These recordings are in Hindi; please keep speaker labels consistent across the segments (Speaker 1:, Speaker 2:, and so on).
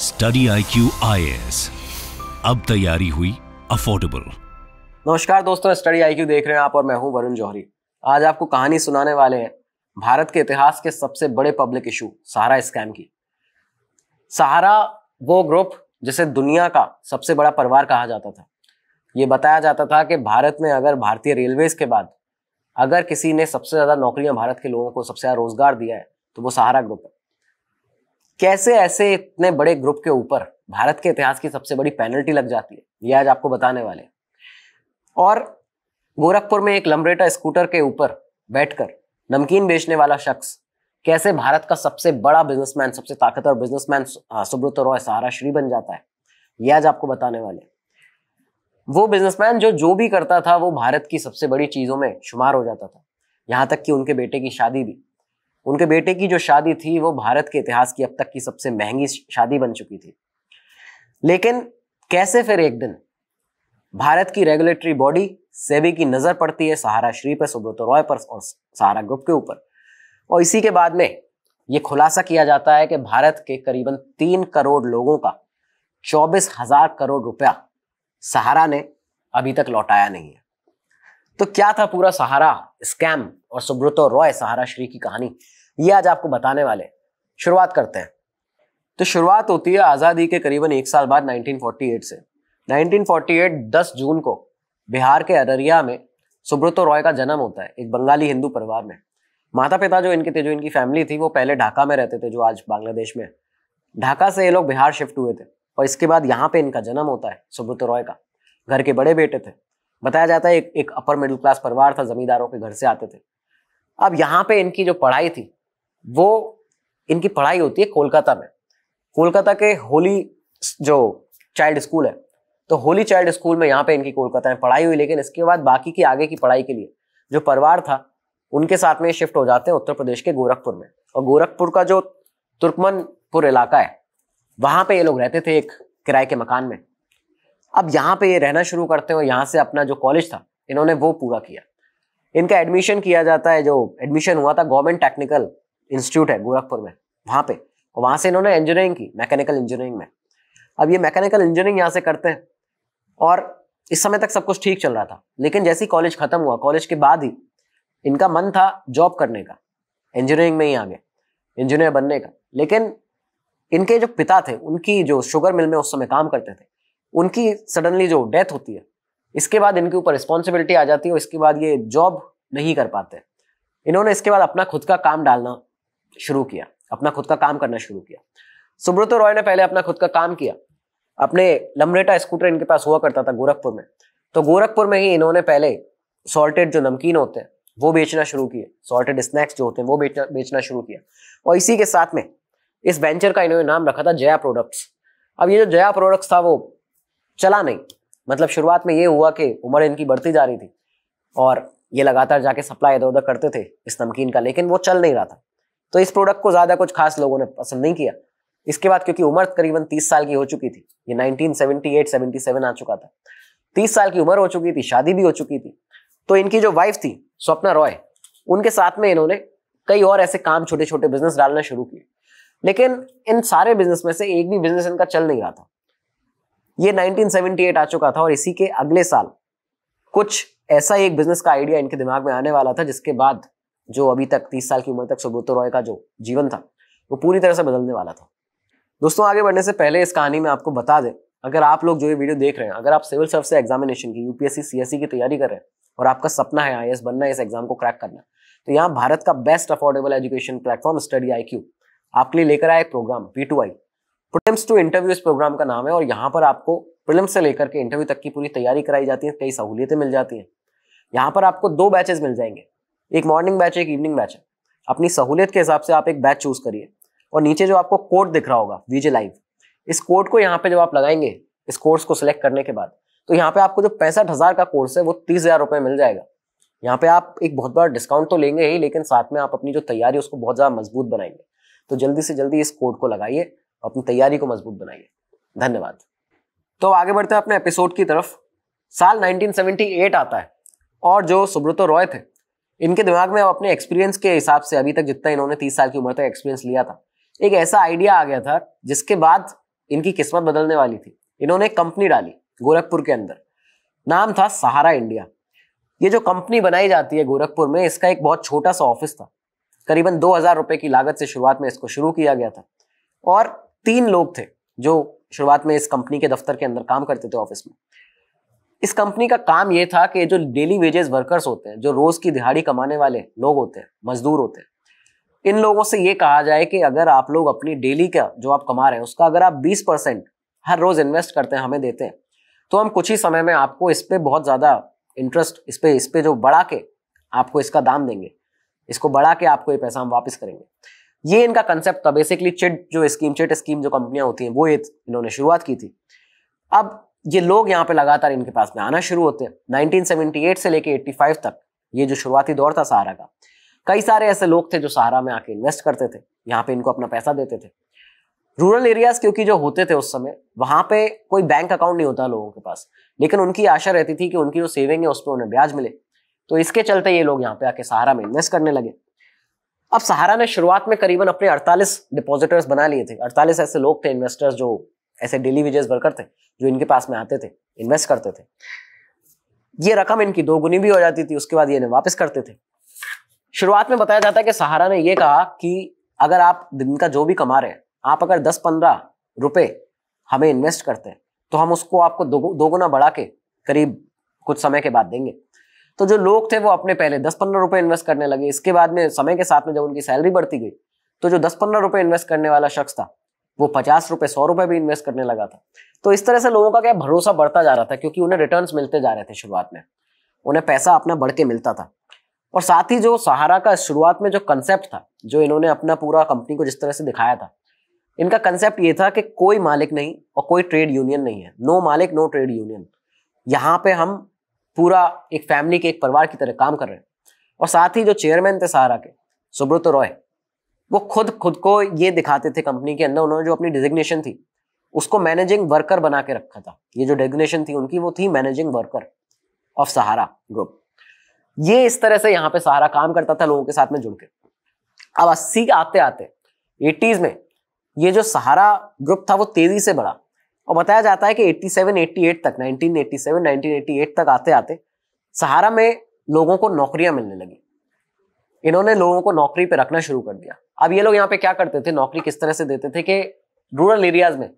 Speaker 1: स्टडी आई क्यू अब तैयारी हुई अफोर्डेबल नमस्कार दोस्तों स्टडी आई क्यू देख रहे हैं आप और मैं हूं वरुण जौहरी आज आपको कहानी सुनाने वाले हैं भारत के इतिहास के सबसे बड़े पब्लिक इशू सहारा स्कैम की सहारा वो ग्रुप जिसे दुनिया का सबसे बड़ा परिवार कहा जाता था ये बताया जाता था कि भारत में अगर भारतीय रेलवेज के बाद अगर किसी ने सबसे ज़्यादा नौकरियां भारत के लोगों को सबसे ज़्यादा रोजगार दिया है तो वो सहारा ग्रुप है कैसे ऐसे इतने बड़े ग्रुप के ऊपर भारत के इतिहास की सबसे बड़ी पेनल्टी लग जाती है ये आज आपको बताने वाले और गोरखपुर में एक लम्बरेटा स्कूटर के ऊपर बैठकर नमकीन बेचने वाला शख्स कैसे भारत का सबसे बड़ा बिजनेसमैन सबसे ताकतवर बिजनेसमैन सुब्रत रॉय सहारा श्री बन जाता है ये आज आपको बताने वाले वो बिजनेसमैन जो जो भी करता था वो भारत की सबसे बड़ी चीजों में शुमार हो जाता था यहाँ तक कि उनके बेटे की शादी भी उनके बेटे की जो शादी थी वो भारत के इतिहास की अब तक की सबसे महंगी शादी बन चुकी थी लेकिन कैसे फिर एक दिन भारत की रेगुलेटरी बॉडी सेबी की नज़र पड़ती है सहारा श्री पर सुब्रत रॉय पर और सहारा ग्रुप के ऊपर और इसी के बाद में ये खुलासा किया जाता है कि भारत के करीबन तीन करोड़ लोगों का चौबीस हजार करोड़ रुपया सहारा ने अभी तक लौटाया नहीं है तो क्या था पूरा सहारा स्कैम और सुब्रतो रॉय सहारा श्री की कहानी ये आज आपको बताने वाले शुरुआत करते हैं तो शुरुआत होती है आज़ादी के करीबन एक साल बाद 1948 से 1948 10 जून को बिहार के अररिया में सुब्रतो रॉय का जन्म होता है एक बंगाली हिंदू परिवार में माता पिता जो इनके थे जो इनकी फैमिली थी वो पहले ढाका में रहते थे जो आज बांग्लादेश में ढाका से ये लोग बिहार शिफ्ट हुए थे और इसके बाद यहाँ पे इनका जन्म होता है सुब्रतो रॉय का घर के बड़े बेटे थे बताया जाता है एक एक अपर मिडिल क्लास परिवार था जमींदारों के घर से आते थे अब यहाँ पे इनकी जो पढ़ाई थी वो इनकी पढ़ाई होती है कोलकाता में कोलकाता के होली जो चाइल्ड स्कूल है तो होली चाइल्ड स्कूल में यहाँ पे इनकी कोलकाता में पढ़ाई हुई लेकिन इसके बाद बाकी की आगे की पढ़ाई के लिए जो परिवार था उनके साथ में शिफ्ट हो जाते हैं उत्तर प्रदेश के गोरखपुर में और गोरखपुर का जो तुर्कमनपुर इलाका है वहाँ पे ये लोग रहते थे एक किराए के मकान में अब यहाँ पे ये रहना शुरू करते और यहाँ से अपना जो कॉलेज था इन्होंने वो पूरा किया इनका एडमिशन किया जाता है जो एडमिशन हुआ था गवर्नमेंट टेक्निकल इंस्टीट्यूट है गोरखपुर में वहाँ पे वहाँ से इन्होंने इंजीनियरिंग की मैकेनिकल इंजीनियरिंग में अब ये मैकेनिकल इंजीनियरिंग यहाँ से करते हैं और इस समय तक सब कुछ ठीक चल रहा था लेकिन जैसे ही कॉलेज खत्म हुआ कॉलेज के बाद ही इनका मन था जॉब करने का इंजीनियरिंग में ही आगे इंजीनियर बनने का लेकिन इनके जो पिता थे उनकी जो शुगर मिल में उस समय काम करते थे उनकी सडनली जो डेथ होती है इसके बाद इनके ऊपर रिस्पॉन्सिबिलिटी आ जाती है और इसके बाद ये जॉब नहीं कर पाते इन्होंने इसके बाद अपना खुद का काम डालना शुरू किया अपना खुद का काम करना शुरू किया सुब्रतो रॉय ने पहले अपना खुद का काम किया अपने लमरेटा स्कूटर इनके पास हुआ करता था गोरखपुर में तो गोरखपुर में ही इन्होंने पहले सॉल्टेड जो नमकीन होते हैं वो बेचना शुरू किए सॉल्टेड स्नैक्स जो होते हैं वो बेचना बेचना शुरू किया और इसी के साथ में इस वेंचर का इन्होंने नाम रखा था जया प्रोडक्ट्स अब ये जो जया प्रोडक्ट्स था वो चला नहीं मतलब शुरुआत में ये हुआ कि उम्र इनकी बढ़ती जा रही थी और ये लगातार जाके सप्लाई इधर उधर करते थे इस नमकीन का लेकिन वो चल नहीं रहा था तो इस प्रोडक्ट को ज़्यादा कुछ खास लोगों ने पसंद नहीं किया इसके बाद क्योंकि उम्र करीबन तीस साल की हो चुकी थी ये 1978 77 आ चुका था तीस साल की उम्र हो चुकी थी शादी भी हो चुकी थी तो इनकी जो वाइफ थी स्वप्ना रॉय उनके साथ में इन्होंने कई और ऐसे काम छोटे छोटे बिजनेस डालना शुरू किए लेकिन इन सारे बिजनेस में से एक भी बिजनेस इनका चल नहीं रहा था ये 1978 आ चुका था और इसी के अगले साल कुछ ऐसा एक बिजनेस का आइडिया इनके दिमाग में आने वाला था जिसके बाद जो अभी तक तीस साल की उम्र तक सुब्रत रॉय का जो जीवन था वो पूरी तरह से बदलने वाला था दोस्तों आगे बढ़ने से पहले इस कहानी में आपको बता दें अगर आप लोग जो ये वीडियो देख रहे हैं अगर आप सिविल सर्विस एग्जामिनेशन की यूपीएससी सीएससी e की तैयारी कर रहे हैं और आपका सपना है आई बनना इस एग्जाम को क्रैक करना तो यहाँ भारत का best affordable education platform Study I आपके लिए लेकर आए एक program P two I prelims to interview इस प्रोग्राम का नाम है और यहाँ पर आपको प्रिलिम्स से लेकर के इंटरव्यू तक की पूरी तैयारी कराई जाती है कई सहूलियतें मिल जाती हैं यहाँ पर आपको दो बैचेज मिल जाएंगे एक मॉर्निंग बैच है एक इवनिंग बैच है अपनी सहूलियत के हिसाब से आप एक बैच चूज करिए और नीचे जो आपको कोड दिख रहा होगा वीजे लाइव इस कोड को यहाँ पे जब आप लगाएंगे इस कोर्स को सिलेक्ट करने के बाद तो यहाँ पे आपको जो पैंसठ हज़ार का कोर्स है वो तीस हज़ार रुपये मिल जाएगा यहाँ पे आप एक बहुत बड़ा डिस्काउंट तो लेंगे ही लेकिन साथ में आप अपनी जो तैयारी उसको बहुत ज़्यादा मजबूत बनाएंगे तो जल्दी से जल्दी इस कोड को लगाइए अपनी तैयारी को मजबूत बनाइए धन्यवाद तो आगे बढ़ते हैं अपने एपिसोड की तरफ साल 1978 आता है और जो सुब्रतो रॉय थे इनके दिमाग में अब अपने एक्सपीरियंस के हिसाब से अभी तक जितना इन्होंने तीस साल की उम्र तक एक्सपीरियंस लिया था एक ऐसा आइडिया आ गया था जिसके बाद इनकी किस्मत बदलने वाली थी इन्होंने एक कंपनी डाली गोरखपुर के अंदर नाम था सहारा इंडिया ये जो कंपनी बनाई जाती है गोरखपुर में इसका एक बहुत छोटा सा ऑफिस था करीबन दो हजार रुपए की लागत से शुरुआत में इसको शुरू किया गया था और तीन लोग थे जो शुरुआत में इस कंपनी के दफ्तर के अंदर काम करते थे ऑफिस में इस कंपनी का काम ये था कि जो डेली वेजेस वर्कर्स होते हैं जो रोज की दिहाड़ी कमाने वाले लोग होते हैं मजदूर होते हैं इन लोगों से ये कहा जाए कि अगर आप लोग अपनी डेली का जो आप कमा रहे हैं उसका अगर आप 20 परसेंट हर रोज इन्वेस्ट करते हैं हमें देते हैं तो हम कुछ ही समय में आपको इस पर बहुत ज़्यादा इंटरेस्ट इस पर इस पर जो बढ़ा के आपको इसका दाम देंगे इसको बढ़ा के आपको ये पैसा हम वापस करेंगे ये इनका कंसेप्ट था बेसिकली चिट जो स्कीम चिट स्कीम जो कंपनियां होती हैं वो ये इन्होंने शुरुआत की थी अब ये लोग यहाँ पे लगातार इनके पास में आना शुरू होते हैं एट से लेके फाइव तक ये जो शुरुआती दौर था सहारा का कई सारे ऐसे लोग थे जो सहारा में आके इन्वेस्ट करते थे यहाँ पे इनको अपना पैसा देते थे रूरल एरियाज क्योंकि जो होते थे उस समय वहां पे कोई बैंक अकाउंट नहीं होता लोगों के पास लेकिन उनकी आशा रहती थी कि उनकी जो सेविंग है उस पर उन्हें ब्याज मिले तो इसके चलते ये लोग यहाँ पे आके सहारा में इन्वेस्ट करने लगे अब सहारा ने शुरुआत में करीबन अपने 48 डिपॉजिटर्स बना लिए थे 48 ऐसे लोग थे इन्वेस्टर्स जो ऐसे डेली वेजेस वर्कर थे जो इनके पास में आते थे इन्वेस्ट करते थे ये रकम इनकी दो गुनी भी हो जाती थी उसके बाद ये वापस करते थे शुरुआत में बताया जाता है कि सहारा ने यह कहा कि अगर आप दिन का जो भी कमा रहे हैं आप अगर दस पंद्रह रुपये हमें इन्वेस्ट करते हैं तो हम उसको आपको दो, गुना बढ़ा के करीब कुछ समय के बाद देंगे तो जो लोग थे वो अपने पहले दस पंद्रह रुपए इन्वेस्ट करने लगे इसके बाद में समय के साथ में जब उनकी सैलरी बढ़ती गई तो जो दस पंद्रह रुपये इन्वेस्ट करने वाला शख्स था वो पचास रुपये सौ रुपये भी इन्वेस्ट करने लगा था तो इस तरह से लोगों का क्या भरोसा बढ़ता जा रहा था क्योंकि उन्हें रिटर्न मिलते जा रहे थे शुरुआत में उन्हें पैसा अपना बढ़ के मिलता था और साथ ही जो सहारा का शुरुआत में जो कंसेप्ट था जो इन्होंने अपना पूरा कंपनी को जिस तरह से दिखाया था इनका कंसेप्ट ये था कि कोई मालिक नहीं और कोई ट्रेड यूनियन नहीं है नो मालिक नो ट्रेड यूनियन यहाँ पे हम पूरा एक फैमिली के एक परिवार की तरह काम कर रहे हैं और साथ ही जो चेयरमैन थे सहारा के सुब्रत रॉय वो खुद खुद को ये दिखाते थे कंपनी के अंदर उन्होंने जो अपनी डिजिग्नेशन थी उसको मैनेजिंग वर्कर बना के रखा था ये जो डेजिग्नेशन थी उनकी वो थी managing worker of Sahara group ये इस तरह से यहाँ पे सहारा काम करता था लोगों के साथ में जुड़ के अब अस्सी आते आते एटीज में ये जो सहारा ग्रुप था वो तेजी से बढ़ा और बताया जाता है कि 87, 88 तक 1987, 1988 तक आते आते सहारा में लोगों को नौकरियां मिलने लगी इन्होंने लोगों को नौकरी पे रखना शुरू कर दिया अब ये लोग यहाँ पे क्या करते थे नौकरी किस तरह से देते थे कि रूरल एरियाज में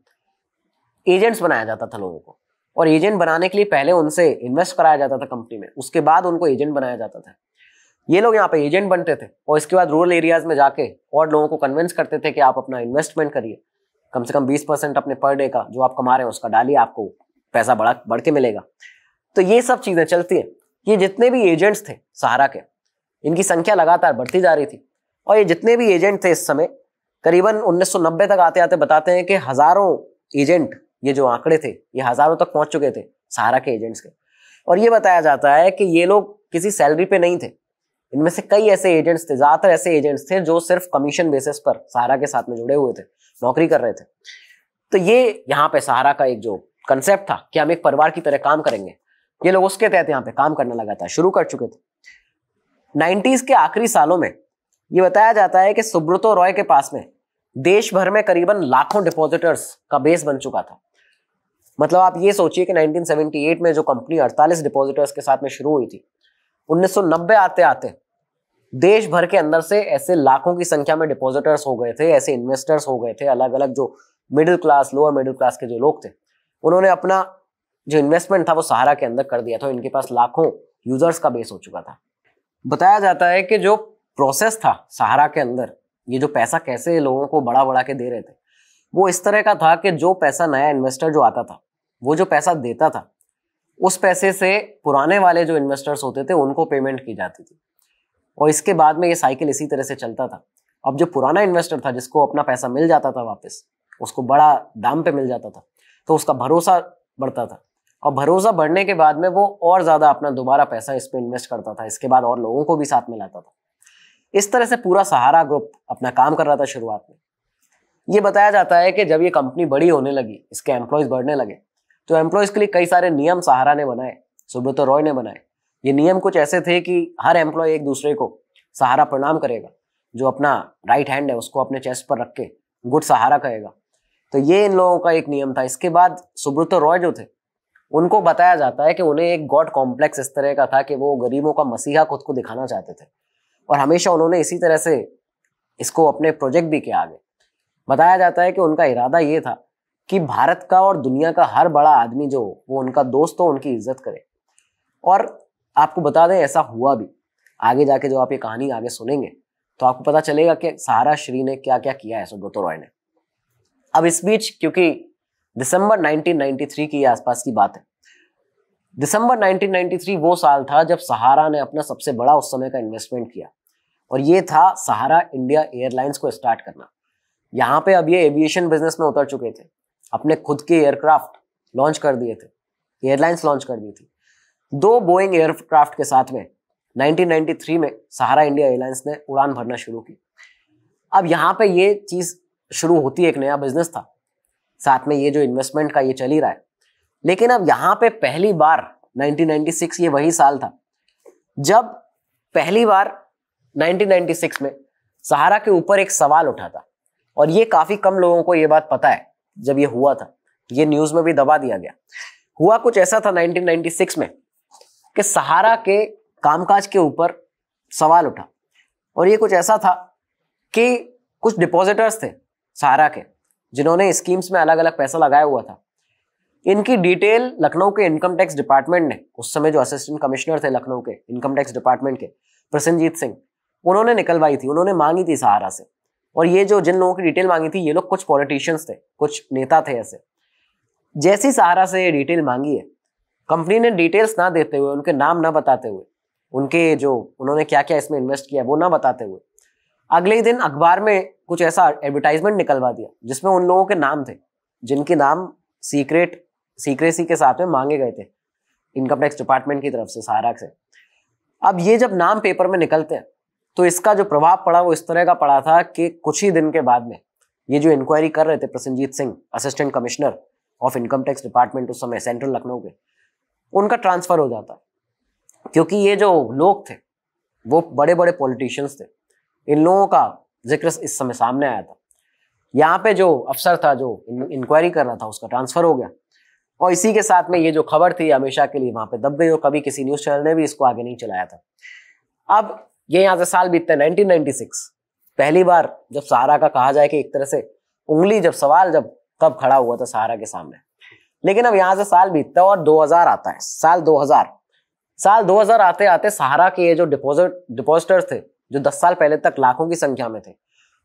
Speaker 1: एजेंट्स बनाया जाता था लोगों को और एजेंट बनाने के लिए पहले उनसे इन्वेस्ट कराया जाता था कंपनी में उसके बाद उनको एजेंट बनाया जाता था ये लोग यहाँ पे एजेंट बनते थे और इसके बाद रूरल एरियाज में जाके और लोगों को कन्विंस करते थे कि आप अपना इन्वेस्टमेंट करिए कम से कम बीस परसेंट अपने पर डे का जो आप कमा रहे हैं उसका डालिए आपको पैसा बढ़ा बढ़ के मिलेगा तो ये सब चीज़ें चलती है ये जितने भी एजेंट्स थे सहारा के इनकी संख्या लगातार बढ़ती जा रही थी और ये जितने भी एजेंट थे इस समय करीबन 1990 तक आते आते बताते हैं कि हजारों एजेंट ये जो आंकड़े थे ये हजारों तक पहुंच चुके थे सहारा के एजेंट्स के और ये बताया जाता है कि ये लोग किसी सैलरी पे नहीं थे इनमें से कई ऐसे एजेंट्स थे ज्यादातर ऐसे एजेंट्स थे जो सिर्फ कमीशन बेसिस पर सहारा के साथ में जुड़े हुए थे नौकरी कर रहे थे तो ये यहाँ पे सहारा का एक जो कंसेप्ट था कि हम एक परिवार की तरह काम करेंगे ये लोग उसके तहत यहाँ पे काम करने लगा था शुरू कर चुके थे नाइन्टीज के आखिरी सालों में ये बताया जाता है कि सुब्रतो रॉय के पास में देश भर में करीबन लाखों डिपॉजिटर्स का बेस बन चुका था मतलब आप ये सोचिए कि 1978 में जो कंपनी 48 डिपॉजिटर्स के साथ में शुरू हुई थी 1990 आते आते देश भर के अंदर से ऐसे लाखों की संख्या में डिपॉजिटर्स हो गए थे ऐसे इन्वेस्टर्स हो गए थे अलग अलग जो middle class lower middle class के जो लोग थे उन्होंने अपना जो इन्वेस्टमेंट था वो सहारा के अंदर कर दिया था इनके पास लाखों यूजर्स का बेस हो चुका था बताया जाता है कि जो प्रोसेस था सहारा के अंदर ये जो पैसा कैसे लोगों को बड़ा बढ़ा के दे रहे थे वो इस तरह का था कि जो पैसा नया इन्वेस्टर जो आता था वो जो पैसा देता था उस पैसे से पुराने वाले जो इन्वेस्टर्स होते थे उनको पेमेंट की जाती थी और इसके बाद में ये साइकिल इसी तरह से चलता था अब जो पुराना इन्वेस्टर था जिसको अपना पैसा मिल जाता था वापस उसको बड़ा दाम पे मिल जाता था तो उसका भरोसा बढ़ता था और भरोसा बढ़ने के बाद में वो और ज़्यादा अपना दोबारा पैसा इस पर इन्वेस्ट करता था इसके बाद और लोगों को भी साथ में लाता था इस तरह से पूरा सहारा ग्रुप अपना काम कर रहा था शुरुआत में ये बताया जाता है कि जब ये कंपनी बड़ी होने लगी इसके एम्प्लॉयज बढ़ने लगे तो एम्प्लॉयज के लिए कई सारे नियम सहारा ने बनाए सुब्रतो रॉय ने बनाए ये नियम कुछ ऐसे थे कि हर एम्प्लॉय एक दूसरे को सहारा प्रणाम करेगा जो अपना राइट हैंड है उसको अपने चेस्ट पर रख के गुड सहारा कहेगा तो ये इन लोगों का एक नियम था इसके बाद सुब्रतो रॉय जो थे उनको बताया जाता है कि उन्हें एक गॉड कॉम्प्लेक्स इस तरह का था कि वो गरीबों का मसीहा खुद को दिखाना चाहते थे और हमेशा उन्होंने इसी तरह से इसको अपने प्रोजेक्ट भी किया आगे बताया जाता है कि उनका इरादा ये था कि भारत का और दुनिया का हर बड़ा आदमी जो वो उनका दोस्त हो उनकी इज्जत करे और आपको बता दें ऐसा हुआ भी आगे जाके जो आप ये कहानी आगे सुनेंगे तो आपको पता चलेगा कि सहारा श्री ने क्या क्या किया है सुब्रतो रॉय ने अब इस बीच क्योंकि दिसंबर 1993 की आसपास की बात है दिसंबर 1993 वो साल था जब सहारा ने अपना सबसे बड़ा उस समय का इन्वेस्टमेंट किया और ये था सहारा इंडिया एयरलाइंस को स्टार्ट करना यहाँ पे अब ये एविएशन बिजनेस में उतर चुके थे अपने खुद के एयरक्राफ्ट लॉन्च कर दिए थे एयरलाइंस लॉन्च कर दी थी दो बोइंग एयरक्राफ्ट के साथ में 1993 में सहारा इंडिया एयरलाइंस ने उड़ान भरना शुरू की अब यहाँ पे ये चीज़ शुरू होती है एक नया बिजनेस था साथ में ये जो इन्वेस्टमेंट का ये चल ही रहा है लेकिन अब यहाँ पे पहली बार 1996 ये वही साल था जब पहली बार 1996 में सहारा के ऊपर एक सवाल उठा था और ये काफी कम लोगों को ये बात पता है जब ये हुआ था ये न्यूज में भी दबा दिया गया हुआ कुछ ऐसा था 1996 में कि सहारा के कामकाज के ऊपर सवाल उठा और ये कुछ ऐसा था कि कुछ डिपॉजिटर्स थे सहारा के जिन्होंने स्कीम्स में अलग अलग पैसा लगाया हुआ था इनकी डिटेल लखनऊ के इनकम टैक्स डिपार्टमेंट ने उस समय जो असिस्टेंट कमिश्नर थे लखनऊ के इनकम टैक्स डिपार्टमेंट के प्रसन्नजीत सिंह उन्होंने निकलवाई थी उन्होंने मांगी थी सहारा से और ये जो जिन लोगों की डिटेल मांगी थी ये लोग कुछ पॉलिटिशियंस थे कुछ नेता थे ऐसे जैसी सहारा से ये डिटेल मांगी है कंपनी ने डिटेल्स ना देते हुए उनके नाम ना बताते हुए उनके जो उन्होंने क्या क्या इसमें इन्वेस्ट किया वो ना बताते हुए अगले ही दिन अखबार में कुछ ऐसा एडवर्टाइजमेंट निकलवा दिया जिसमें उन लोगों के नाम थे जिनके नाम सीक्रेट सीक्रेसी के साथ में मांगे गए थे इनकम टैक्स डिपार्टमेंट की तरफ से सहारा से अब ये जब नाम पेपर में निकलते हैं तो इसका जो प्रभाव पड़ा वो इस तरह का पड़ा था कि कुछ ही दिन के बाद में ये जो इंक्वायरी कर रहे थे Prasanjit Singh assistant commissioner of income tax department उस समय सेंट्रल लखनऊ के उनका ट्रांसफर हो जाता क्योंकि ये जो लोग थे वो बड़े बड़े पॉलिटिशियंस थे इन लोगों का जिक्र इस समय सामने आया था यहाँ पे जो अफसर था जो इंक्वायरी कर रहा था उसका ट्रांसफर हो गया और इसी के साथ में ये जो खबर थी हमेशा के लिए वहां पे दब गई और कभी किसी न्यूज चैनल ने भी इसको आगे नहीं चलाया था अब ये यहाँ से साल बीतते हैं 1996 पहली बार जब सहारा का कहा जाए कि एक तरह से उंगली जब सवाल जब तब खड़ा हुआ था सहारा के सामने लेकिन अब यहाँ से साल बीतता है और 2000 आता है साल 2000 साल 2000 आते आते सहारा के ये जो डिपोजिट डिपोजिटर थे जो 10 साल पहले तक लाखों की संख्या में थे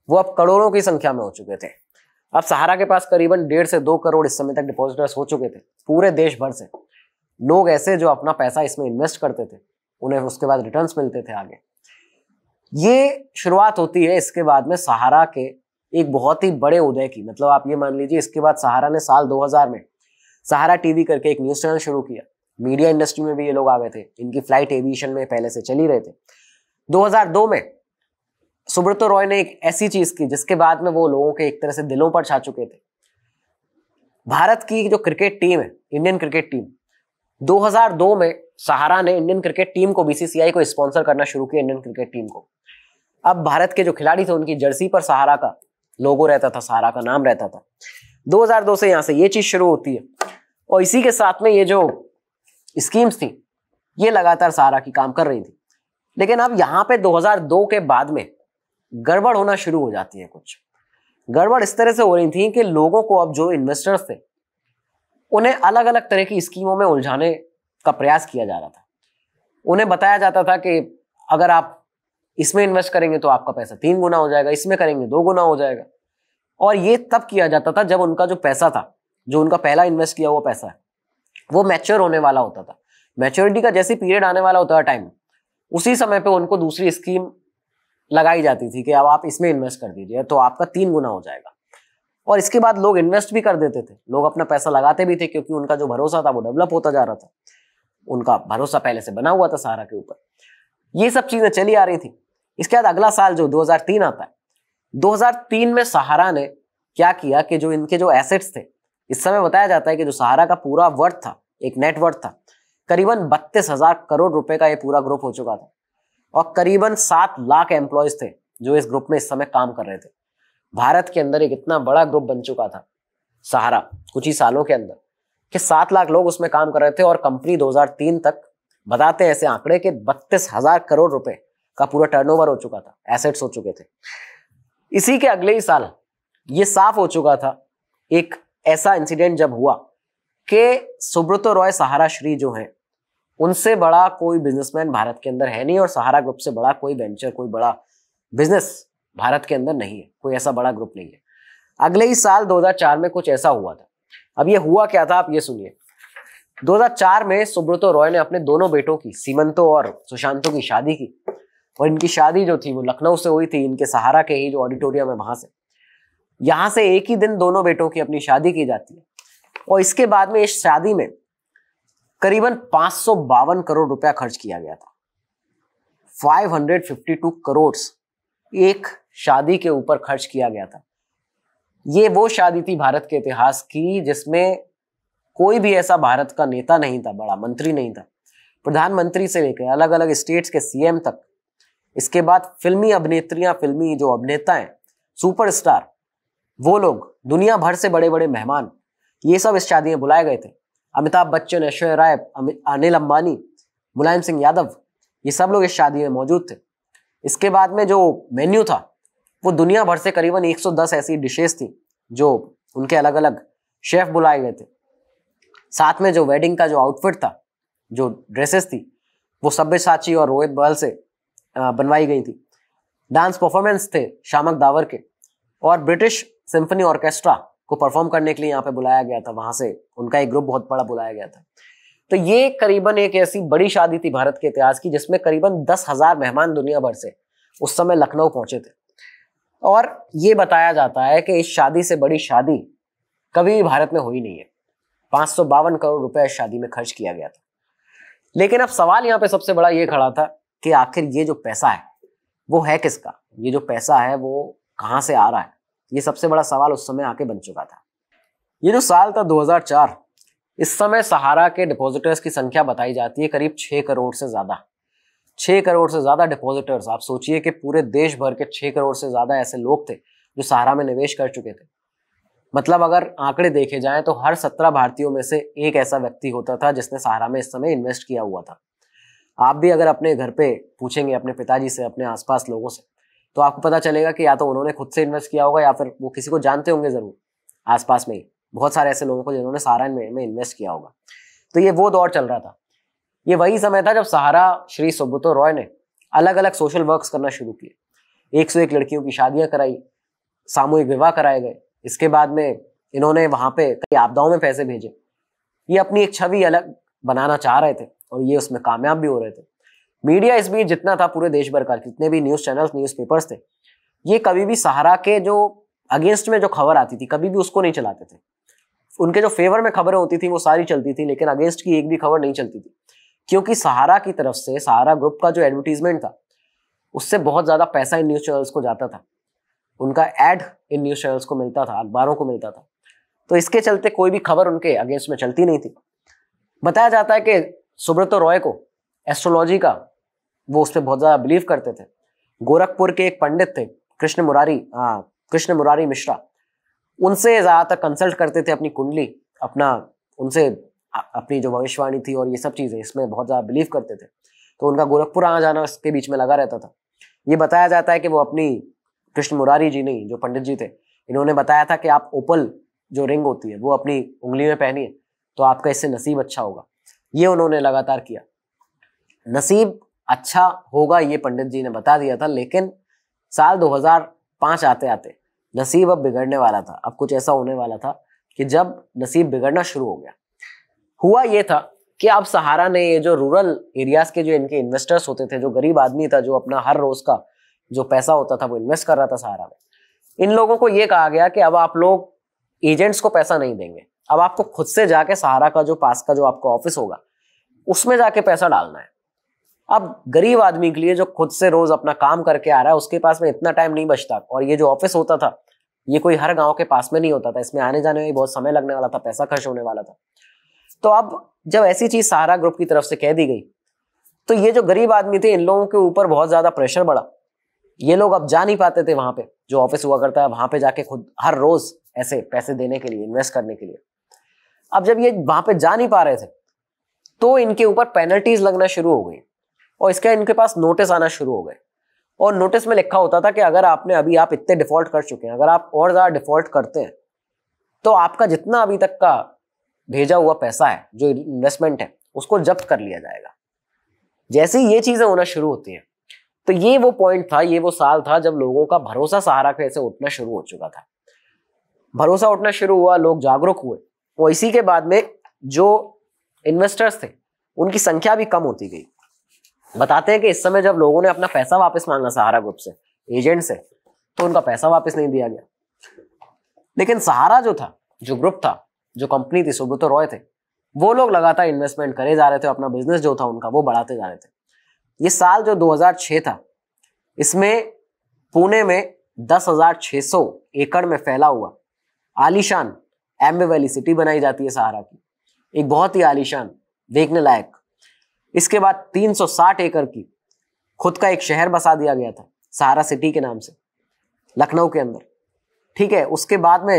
Speaker 1: वो अब करोड़ों की संख्या में हो चुके थे अब सहारा के पास करीबन डेढ़ से दो करोड़ इस समय तक डिपोजिटर्स हो चुके थे पूरे देश भर से लोग ऐसे जो अपना पैसा इसमें इन्वेस्ट करते थे उन्हें उसके बाद रिटर्न्स मिलते थे आगे ये शुरुआत होती है इसके बाद में सहारा के एक बहुत ही बड़े उदय की मतलब आप ये मान लीजिए इसके बाद सहारा ने साल 2000 में सहारा टीवी करके एक न्यूज चैनल शुरू किया मीडिया इंडस्ट्री में भी ये लोग आ गए थे इनकी फ्लाइट एविएशन में पहले से चली रहे थे 2002 में सुब्रतो रॉय ने एक ऐसी चीज की जिसके बाद में वो लोगों के एक तरह से दिलों पर छा चुके थे भारत की जो क्रिकेट टीम है इंडियन क्रिकेट टीम 2002 में सहारा ने इंडियन क्रिकेट टीम को बीसीसीआई को स्पॉन्सर करना शुरू किया इंडियन क्रिकेट टीम को अब भारत के जो खिलाड़ी थे उनकी जर्सी पर सहारा का लोगो रहता था सहारा का नाम रहता था 2002 से यहाँ से ये चीज शुरू होती है और इसी के साथ में ये जो स्कीम्स थी ये लगातार सहारा की काम कर रही थी लेकिन अब यहाँ पे 2002 के बाद में गड़बड़ होना शुरू हो जाती है कुछ गड़बड़ इस तरह से हो रही थी कि लोगों को अब जो इन्वेस्टर्स थे उन्हें अलग अलग तरह की स्कीमों में उलझाने का प्रयास किया जा रहा था उन्हें बताया जाता था कि अगर आप इसमें इन्वेस्ट करेंगे तो आपका पैसा तीन गुना हो जाएगा इसमें करेंगे दो गुना हो जाएगा और ये तब किया जाता था जब उनका जो पैसा था जो उनका पहला इन्वेस्ट किया हुआ पैसा है वो मैच्योर होने वाला होता था मैच्योरिटी का जैसे पीरियड आने वाला होता था टाइम उसी समय पे उनको दूसरी स्कीम लगाई जाती थी कि अब आप इसमें इन्वेस्ट कर दीजिए तो आपका तीन गुना हो जाएगा और इसके बाद लोग इन्वेस्ट भी कर देते थे लोग अपना पैसा लगाते भी थे क्योंकि उनका जो भरोसा था वो डेवलप होता जा रहा था उनका भरोसा पहले से बना हुआ था सहारा के ऊपर ये सब चीजें चली आ रही थी इसके बाद अगला साल जो 2003 आता है 2003 में सहारा ने क्या किया कि जो इनके जो एसेट्स थे इस समय बताया जाता है कि जो सहारा का पूरा वर्थ था एक नेटवर्थ था करीबन बत्तीस हजार करोड़ रुपए का ये पूरा ग्रुप हो चुका था और करीबन सात लाख एम्प्लॉयज थे जो इस ग्रुप में इस समय काम कर रहे थे भारत के अंदर एक इतना बड़ा ग्रुप बन चुका था सहारा कुछ ही सालों के अंदर कि सात लाख लोग उसमें काम कर रहे थे और कंपनी 2003 तक बताते हैं ऐसे आंकड़े कि बत्तीस हजार करोड़ रुपए का पूरा टर्नओवर हो चुका था एसेट्स हो चुके थे इसी के अगले ही साल ये साफ हो चुका था एक ऐसा इंसिडेंट जब हुआ कि सुब्रतो रॉय सहारा श्री जो है उनसे बड़ा कोई बिजनेसमैन भारत के अंदर है नहीं और सहारा ग्रुप से बड़ा कोई वेंचर कोई बड़ा बिजनेस भारत के अंदर नहीं है कोई ऐसा बड़ा ग्रुप नहीं है अगले ही साल 2004 में कुछ ऐसा हुआ था अब ये हुआ क्या था आप ये सुनिए 2004 में सुब्रतो रॉय ने अपने दोनों बेटों की सीमंतो और सुशांतो की शादी की और इनकी शादी जो थी वो लखनऊ से हुई थी इनके सहारा के ही जो ऑडिटोरियम है वहां से यहां से एक ही दिन दोनों बेटों की अपनी शादी की जाती है और इसके बाद में इस शादी में करीबन पांच करोड़ रुपया खर्च किया गया था 552 करोड़ एक शादी के ऊपर खर्च किया गया था ये वो शादी थी भारत के इतिहास की जिसमें कोई भी ऐसा भारत का नेता नहीं था बड़ा मंत्री नहीं था प्रधानमंत्री से लेकर अलग अलग स्टेट्स के सीएम तक इसके बाद फिल्मी अभिनेत्रियां फिल्मी जो अभिनेता हैं सुपरस्टार वो लोग दुनिया भर से बड़े बड़े मेहमान ये सब इस शादी में बुलाए गए थे अमिताभ बच्चन ऐश्वर्य राय अनिल अंबानी मुलायम सिंह यादव ये सब लोग इस शादी में मौजूद थे इसके बाद में जो मेन्यू था वो दुनिया भर से करीबन 110 ऐसी डिशेस थी जो उनके अलग अलग शेफ बुलाए गए थे साथ में जो वेडिंग का जो आउटफिट था जो ड्रेसेस थी वो साची और रोहित बहल से बनवाई गई थी डांस परफॉर्मेंस थे शामक दावर के और ब्रिटिश सिम्फनी ऑर्केस्ट्रा को परफॉर्म करने के लिए यहाँ पे बुलाया गया था वहां से उनका एक ग्रुप बहुत बड़ा बुलाया गया था तो ये करीबन एक ऐसी बड़ी शादी थी भारत के इतिहास की जिसमें करीबन दस हजार मेहमान दुनिया भर से उस समय लखनऊ पहुंचे थे और ये बताया जाता है कि इस शादी से बड़ी शादी कभी भी भारत में हुई नहीं है पाँच करोड़ रुपए इस शादी में खर्च किया गया था लेकिन अब सवाल यहाँ पे सबसे बड़ा ये खड़ा था कि आखिर ये जो पैसा है वो है किसका ये जो पैसा है वो कहाँ से आ रहा है ये सबसे बड़ा सवाल उस समय आके बन चुका था ये जो साल था 2004 इस समय सहारा के डिपॉजिटर्स की संख्या बताई जाती है करीब छः करोड़ से ज़्यादा छः करोड़ से ज़्यादा डिपॉजिटर्स आप सोचिए कि पूरे देश भर के छः करोड़ से ज़्यादा ऐसे लोग थे जो सहारा में निवेश कर चुके थे मतलब अगर आंकड़े देखे जाएं तो हर सत्रह भारतीयों में से एक ऐसा व्यक्ति होता था जिसने सहारा में इस समय इन्वेस्ट किया हुआ था आप भी अगर अपने घर पे पूछेंगे अपने पिताजी से अपने आसपास लोगों से तो आपको पता चलेगा कि या तो उन्होंने खुद से इन्वेस्ट किया होगा या फिर वो किसी को जानते होंगे ज़रूर आसपास में ही बहुत सारे ऐसे लोगों को जिन्होंने सहारा में इन्वेस्ट किया होगा तो ये वो दौर चल रहा था ये वही समय था जब सहारा श्री सुब्रतो रॉय ने अलग अलग सोशल वर्क करना शुरू किए एक सौ एक लड़कियों की शादियां कराई सामूहिक विवाह कराए गए इसके बाद में इन्होंने वहां पे कई आपदाओं में पैसे भेजे ये अपनी एक छवि अलग बनाना चाह रहे थे और ये उसमें कामयाब भी हो रहे थे मीडिया इस बीच जितना था पूरे देश भर का जितने भी न्यूज़ चैनल न्यूज़ पेपर्स थे ये कभी भी सहारा के जो अगेंस्ट में जो खबर आती थी कभी भी उसको नहीं चलाते थे उनके जो फेवर में खबरें होती थी वो सारी चलती थी लेकिन अगेंस्ट की एक भी खबर नहीं चलती थी क्योंकि सहारा की तरफ से सहारा ग्रुप का जो एडवर्टीजमेंट था उससे बहुत ज़्यादा पैसा इन न्यूज़ चैनल्स को जाता था उनका एड इन न्यूज़ चैनल्स को मिलता था अखबारों को मिलता था तो इसके चलते कोई भी खबर उनके अगेंस्ट में चलती नहीं थी बताया जाता है कि सुब्रत रॉय को एस्ट्रोलॉजी का वो उस पर बहुत ज़्यादा बिलीव करते थे गोरखपुर के एक पंडित थे कृष्ण मुरारी हाँ कृष्ण मुरारी मिश्रा उनसे ज़्यादातर कंसल्ट करते थे अपनी कुंडली अपना उनसे अपनी जो भविष्यवाणी थी और ये सब चीज़ें इसमें बहुत ज़्यादा बिलीव करते थे तो उनका गोरखपुर आ जाना उसके बीच में लगा रहता था ये बताया जाता है कि वो अपनी कृष्ण मुरारी जी नहीं जो पंडित जी थे इन्होंने बताया था कि आप ओपल जो रिंग होती है वो अपनी उंगली में पहनी है तो आपका इससे नसीब अच्छा होगा ये उन्होंने लगातार किया नसीब अच्छा होगा ये पंडित जी ने बता दिया था लेकिन साल 2005 आते आते नसीब अब बिगड़ने वाला था अब कुछ ऐसा होने वाला था कि जब नसीब बिगड़ना शुरू हो गया हुआ ये था कि आप सहारा ने ये जो रूरल एरियाज के जो इनके इन्वेस्टर्स होते थे जो गरीब आदमी था जो अपना हर रोज का जो पैसा होता था वो इन्वेस्ट कर रहा था सहारा में इन लोगों को ये कहा गया कि अब आप लोग एजेंट्स को पैसा नहीं देंगे अब आपको खुद से जाके सहारा का जो पास का जो आपका ऑफिस होगा उसमें जाके पैसा डालना है अब गरीब आदमी के लिए जो खुद से रोज अपना काम करके आ रहा है उसके पास में इतना टाइम नहीं बचता और ये जो ऑफिस होता था ये कोई हर गांव के पास में नहीं होता था इसमें आने जाने में बहुत समय लगने वाला था पैसा खर्च होने वाला था तो अब जब ऐसी चीज सहारा ग्रुप की तरफ से कह दी गई तो ये जो गरीब आदमी थे इन लोगों के ऊपर बहुत ज्यादा प्रेशर बढ़ा ये लोग अब जा नहीं पाते थे वहां पे जो ऑफिस हुआ करता है वहां पे जाके खुद हर रोज ऐसे पैसे देने के लिए इन्वेस्ट करने के लिए अब जब ये वहां पे जा नहीं पा रहे थे तो इनके ऊपर पेनल्टीज लगना शुरू हो गई और इसका इनके पास नोटिस आना शुरू हो गए और नोटिस में लिखा होता था कि अगर आपने अभी आप इतने डिफॉल्ट कर चुके हैं अगर आप और ज्यादा डिफॉल्ट करते हैं तो आपका जितना अभी तक का भेजा हुआ पैसा है जो इन्वेस्टमेंट है उसको जब्त कर लिया जाएगा जैसे ही ये चीजें होना शुरू होती हैं तो ये वो पॉइंट था ये वो साल था जब लोगों का भरोसा सहारा कैसे उठना शुरू हो चुका था भरोसा उठना शुरू हुआ लोग जागरूक हुए और इसी के बाद में जो इन्वेस्टर्स थे उनकी संख्या भी कम होती गई बताते हैं कि इस समय जब लोगों ने अपना पैसा वापस मांगा सहारा ग्रुप से एजेंट से तो उनका पैसा वापस नहीं दिया गया लेकिन सहारा जो था जो ग्रुप था जो कंपनी थी सुब्रतो रॉय थे वो लोग लगातार इन्वेस्टमेंट करे जा रहे थे अपना बिजनेस जो था उनका वो बढ़ाते जा रहे थे ये साल जो 2006 था इसमें पुणे में 10,600 एकड़ में फैला हुआ आलीशान एम्बे वैली सिटी बनाई जाती है सहारा की एक बहुत ही आलीशान देखने लायक इसके बाद 360 एकड़ की खुद का एक शहर बसा दिया गया था सहारा सिटी के नाम से लखनऊ के अंदर ठीक है उसके बाद में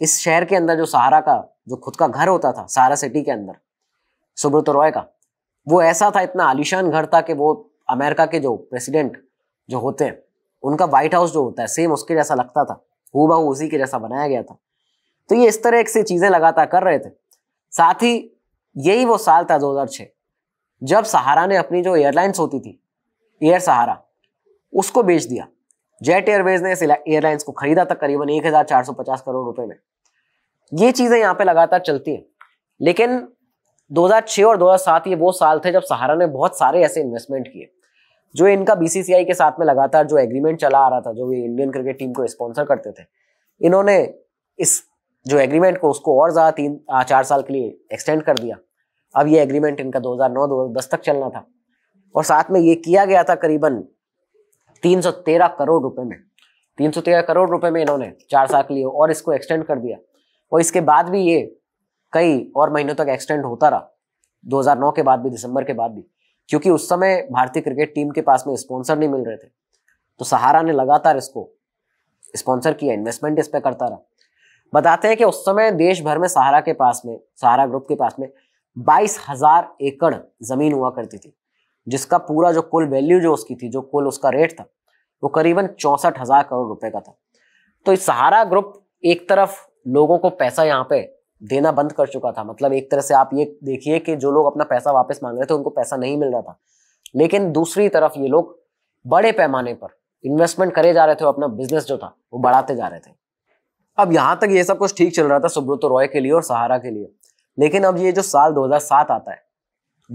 Speaker 1: इस शहर के अंदर जो सहारा का जो खुद का घर होता था सहारा सिटी के अंदर सुब्रत रॉय का वो ऐसा था इतना आलिशान घर था कि वो अमेरिका के जो प्रेसिडेंट जो होते हैं उनका व्हाइट हाउस जो होता है सेम उसके जैसा लगता था हु उसी के जैसा बनाया गया था तो ये इस तरह से चीज़ें लगातार कर रहे थे साथ ही यही वो साल था दो जब सहारा ने अपनी जो एयरलाइंस होती थी एयर सहारा उसको बेच दिया जेट एयरवेज ने इस एयरलाइंस को खरीदा था करीबन पचास करोड़ रुपए में ये चीजें यहाँ पे लगातार चलती हैं लेकिन 2006 और 2007 ये वो साल थे जब सहारा ने बहुत सारे ऐसे इन्वेस्टमेंट किए जो इनका बीसीसीआई के साथ में लगातार जो एग्रीमेंट चला आ रहा था जो ये इंडियन क्रिकेट टीम को स्पॉन्सर करते थे इन्होंने इस जो एग्रीमेंट को उसको और ज़्यादा तीन चार साल के लिए एक्सटेंड कर दिया अब ये एग्रीमेंट इनका 2009-2010 तक चलना था और साथ में ये किया गया था करीबन 313 करोड़ रुपए में 313 करोड़ रुपए में इन्होंने चार साल के लिए और इसको एक्सटेंड कर दिया और इसके बाद भी ये कई और महीनों तक एक्सटेंड होता रहा 2009 के बाद भी दिसंबर के बाद भी क्योंकि उस समय भारतीय क्रिकेट टीम के पास में स्पॉन्सर नहीं मिल रहे थे तो सहारा ने लगातार इसको स्पॉन्सर किया इन्वेस्टमेंट इस पर करता रहा बताते हैं कि उस समय देश भर में सहारा के पास में सहारा ग्रुप के पास में बाईस हजार एकड़ जमीन हुआ करती थी जिसका पूरा जो कुल वैल्यू जो उसकी थी जो कुल उसका रेट था वो करीबन चौंसठ हजार करोड़ रुपए का था तो इस सहारा ग्रुप एक तरफ लोगों को पैसा यहाँ पे देना बंद कर चुका था मतलब एक तरह से आप ये देखिए कि जो लोग अपना पैसा वापस मांग रहे थे उनको पैसा नहीं मिल रहा था लेकिन दूसरी तरफ ये लोग बड़े पैमाने पर इन्वेस्टमेंट करे जा रहे थे अपना बिजनेस जो था वो बढ़ाते जा रहे थे अब यहाँ तक ये सब कुछ ठीक चल रहा था सुब्रतो रॉय के लिए और सहारा के लिए लेकिन अब ये जो साल 2007 आता है